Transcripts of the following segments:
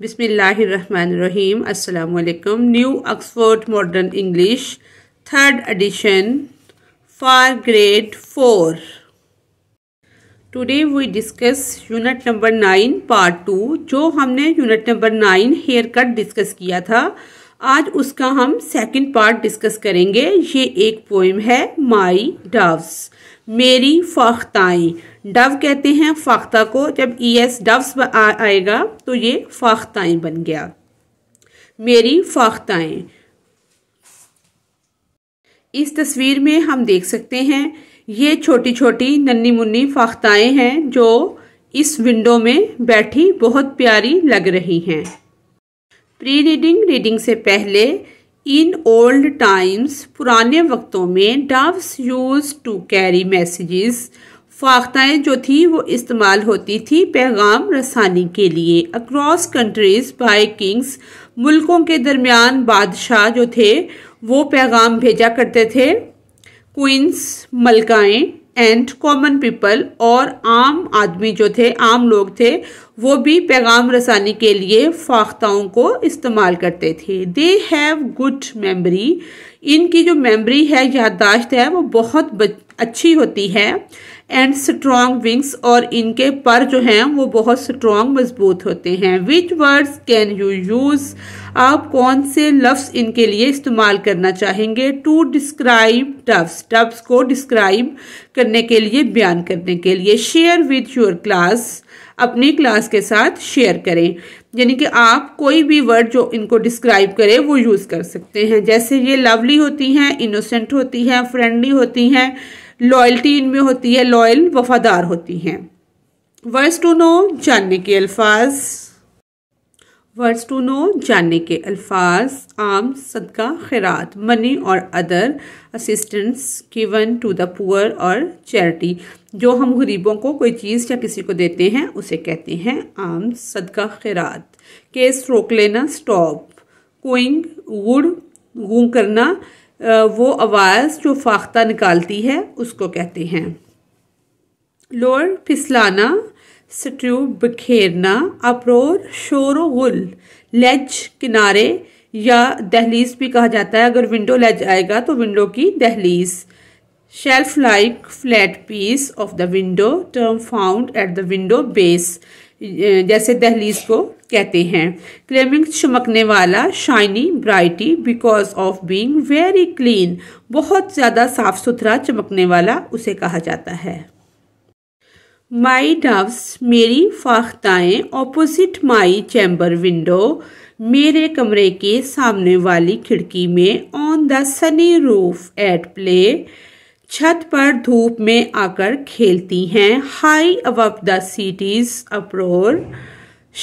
बिसमीम अल्लाम new Oxford modern English third edition for grade four today we discuss unit number nine part two जो हमने unit number nine हेयर कट discuss किया था आज उसका हम सेकंड पार्ट डिस्कस करेंगे ये एक पोइम है माई डव्स मेरी फाख्ताएँ डव कहते हैं फाख्ता को जब ई एस डव्स आएगा तो ये फाख्ताएं बन गया मेरी फाख्ताएँ इस तस्वीर में हम देख सकते हैं ये छोटी छोटी नन्नी मुन्नी फाख्ताएं हैं जो इस विंडो में बैठी बहुत प्यारी लग रही हैं प्री रीडिंग रीडिंग से पहले इन ओल्ड टाइम्स पुराने वक्तों में doves use to carry messages फाख्ताएँ जो थी वो इस्तेमाल होती थी पैगाम रसानी के लिए अक्रॉस कंट्रीज बाय किंग्स मुल्कों के दरमियान बादशाह जो थे वो पैगाम भेजा करते थे क्वींस मलकाएँ एंड कॉमन पीपल और आम आदमी जो थे आम लोग थे वो भी पैगाम रसानी के लिए फाख्ताओं को इस्तेमाल करते थे दे हैव गुड मेमरी इनकी जो मेमरी है याददाश्त है वो बहुत अच्छी होती है एंड स्ट्रॉन्ग विंग्स और इनके पर जो हैं वो बहुत स्ट्रॉन्ग मजबूत होते हैं which words can you use आप कौन से लफ्स इनके लिए इस्तेमाल करना चाहेंगे टू डिस्क्राइब टब्स टब्स को डिस्क्राइब करने के लिए बयान करने के लिए शेयर विथ योर क्लास अपने क्लास के साथ शेयर करें यानी कि आप कोई भी वर्ड जो इनको डिस्क्राइब करें वो यूज़ कर सकते हैं जैसे ये लवली होती हैं इनोसेंट होती हैं फ्रेंडली होती हैं लॉयल्टी इनमें होती है लॉयल वफादार होती हैं वर्स टू नो जानने के अल्फाज वर्ड्स टू नो जानने के अल्फाज आम सदका खैरात मनी और other assistance given to the poor और चैरिटी जो हम गरीबों को कोई चीज़ या किसी को देते हैं उसे कहते हैं आम सदका खैरात केस रोक लेना स्टॉप कोइंग वुड गू करना वो आवाज़ जो फाख्ता निकालती है उसको कहते हैं लोअर फिसलाना स्ट्रू बिखेरना अप्रोर शोर लेज किनारे या दहलीज भी कहा जाता है अगर विंडो लेज आएगा तो विंडो की दहलीज shelf like flat piece of the window term found at the window base जैसे दहलीज को कहते हैं क्लेमिंग चमकने वाला shiny brightly because of being very clean बहुत ज़्यादा साफ़ सुथरा चमकने वाला उसे कहा जाता है माई डव्स मेरी फाख्ताएं ऑपोजिट माई चैम्बर विंडो मेरे कमरे के सामने वाली खिड़की में on the sunny roof at play छत पर धूप में आकर खेलती हैं हाई अब द सिटीज अप्रोर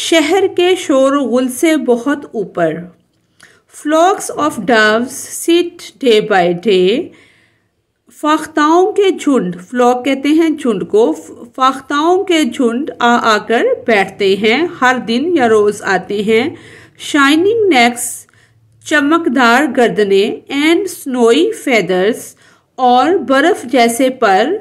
शहर के शोर गुल से बहुत ऊपर flocks of doves sit day by day फाख्ताओं के झुंड फ्लॉक कहते हैं झुंड को फाख्ताओं के झुंड आ आकर बैठते हैं हर दिन या रोज आते हैं शाइनिंग नेक्स चमकदार गर्दने एंड स्नोई फेदर्स और बर्फ जैसे पर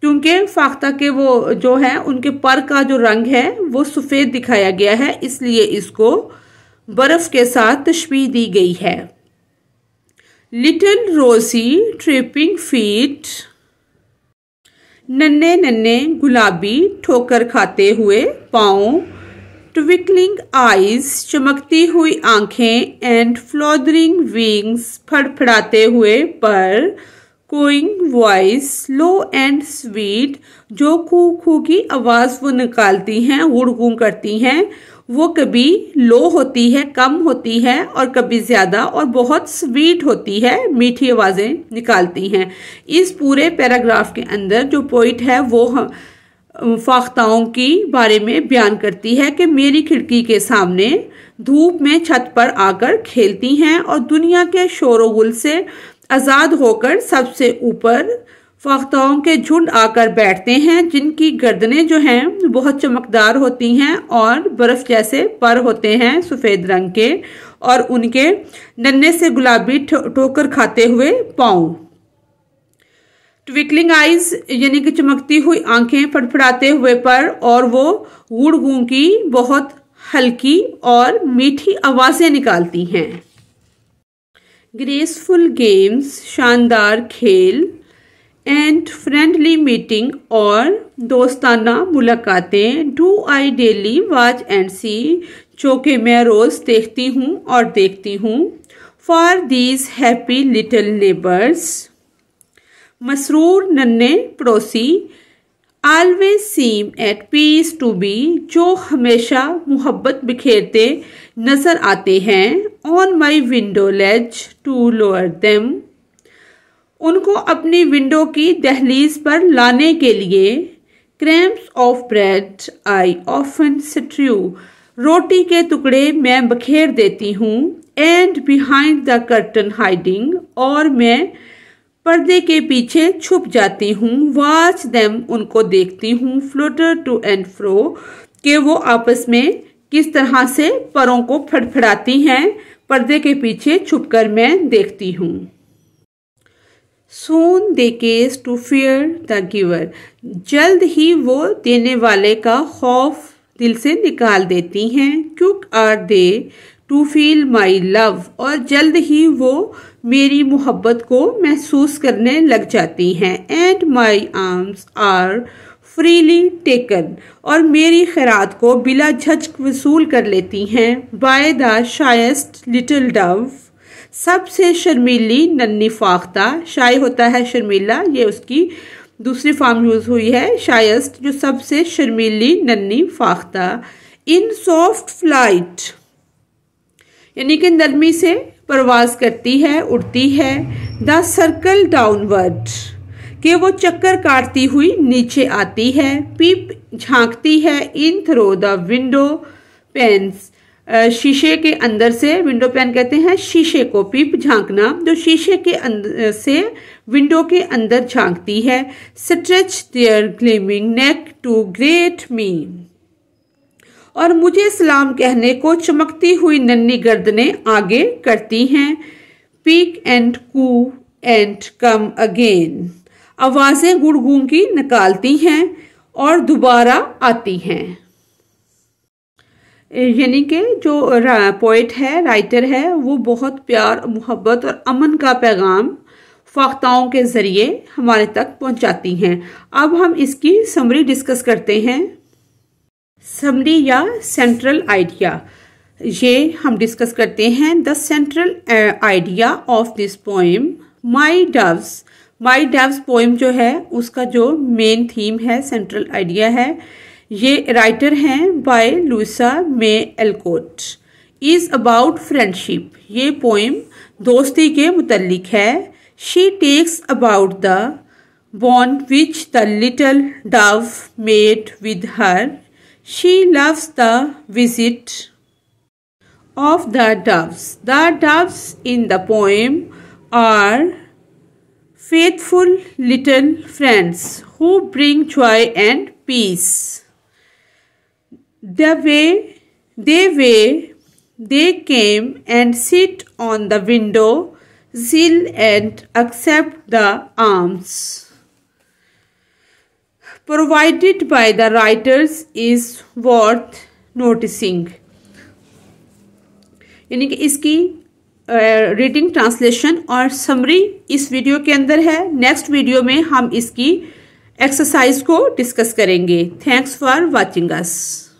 क्योंकि फाख्ता के वो जो है उनके पर का जो रंग है वो सफ़ेद दिखाया गया है इसलिए इसको बर्फ़ के साथ तशबी दी गई है little rosy tripping feet नन्हे नन्हे गुलाबी ठोकर खाते हुए पाओ ट्विकलिंग आईज चमकती हुई आंखें एंड फ्लोदरिंग विंग्स फड़फड़ाते हुए पर cooing voice slow and sweet जो खू खू की आवाज़ वो निकालती हैं गुड़गू करती हैं वो कभी लो होती है कम होती है और कभी ज़्यादा और बहुत स्वीट होती है मीठी आवाज़ें निकालती हैं इस पूरे पैराग्राफ के अंदर जो पोइट है वो फाख्ताओं की बारे में बयान करती है कि मेरी खिड़की के सामने धूप में छत पर आकर खेलती हैं और दुनिया के शोरगुल से आज़ाद होकर सबसे ऊपर फ़ख्तों के झुंड आकर बैठते हैं जिनकी गर्दनें जो हैं बहुत चमकदार होती हैं और बर्फ़ जैसे पर होते हैं सफ़ेद रंग के और उनके नन्हे से गुलाबी ठोकर खाते हुए पाँव ट्विकलिंग आइज यानी कि चमकती हुई आंखें फड़फड़ाते हुए पर और वो गुड़ गूं की बहुत हल्की और मीठी आवाज़ें निकालती हैं ग्रेसफुल गेम्स शानदार खेल एंड फ्रेंडली मीटिंग और दोस्ताना मुलाकातें do I daily watch and see जो कि मैं रोज़ देखती हूँ और देखती हूँ for these happy little neighbours मसरूर नन्हे पड़ोसी always seem at peace to be जो हमेशा मोहब्बत बिखेरते नज़र आते हैं on my window ledge to lower them उनको अपनी विंडो की दहलीज पर लाने के लिए crumbs of bread I often strew रोटी के टुकड़े मैं बखेर देती हूँ and behind the curtain hiding और मैं पर्दे के पीछे छुप जाती हूँ वॉच देम उनको देखती हूँ फ्लोटर टू एंड फ्रो के वो आपस में किस तरह से परों को फड़फड़ाती हैं पर्दे के पीछे छुपकर मैं देखती हूँ soon they cease to fear the giver जल्द ही वो देने वाले का खौफ दिल से निकाल देती हैं quick are they to feel my love और जल्द ही वो मेरी मोहब्बत को महसूस करने लग जाती हैं and my alms are freely taken और मेरी खैरात को बिला झचक वसूल कर लेती हैं by the shyest little dove सबसे शर्मीली नन्नी फाख्ता शाय होता है शर्मीला ये उसकी दूसरी फॉर्म यूज़ हुई है शायस्ट जो सबसे शर्मीली नन्नी फाख्ता इन सॉफ्ट फ्लाइट यानी कि नरमी से परवाज करती है उड़ती है द सर्कल डाउनवर्ड कि वो चक्कर काटती हुई नीचे आती है पीप झांकती है in through the window panes शीशे के अंदर से विंडो पेन कहते हैं शीशे को पिप झांकना जो शीशे के अंदर से विंडो के अंदर झांकती है stretch their gleaming neck to greet me और मुझे सलाम कहने को चमकती हुई नन्नी गर्दने आगे करती हैं peek and coo and come again आवाज़ें गुड़गुम की निकालती हैं और दोबारा आती हैं यानी कि जो पोइट है राइटर है वो बहुत प्यार मोहब्बत और अमन का पैगाम फाख्ताओं के ज़रिए हमारे तक पहुंचाती हैं अब हम इसकी समरी डिस्कस करते हैं समरी या सेंट्रल आइडिया ये हम डिस्कस करते हैं the central idea of this poem my doves my doves poem जो है उसका जो मेन थीम है सेंट्रल आइडिया है ये राइटर हैं by Louisa May Alcott is about friendship ये पोइम दोस्ती के मुतलिक है she talks about the bond which the little dove made with her she loves the visit of the doves the doves in the poem are faithful little friends who bring joy and peace. The way they way they came and sit on the window sill and accept the alms provided by the writers is worth noticing यानी कि इसकी reading translation और summary इस video के अंदर है next video में हम इसकी एक्सरसाइज को डिस्कस करेंगे थैंक्स फॉर वॉचिंग अस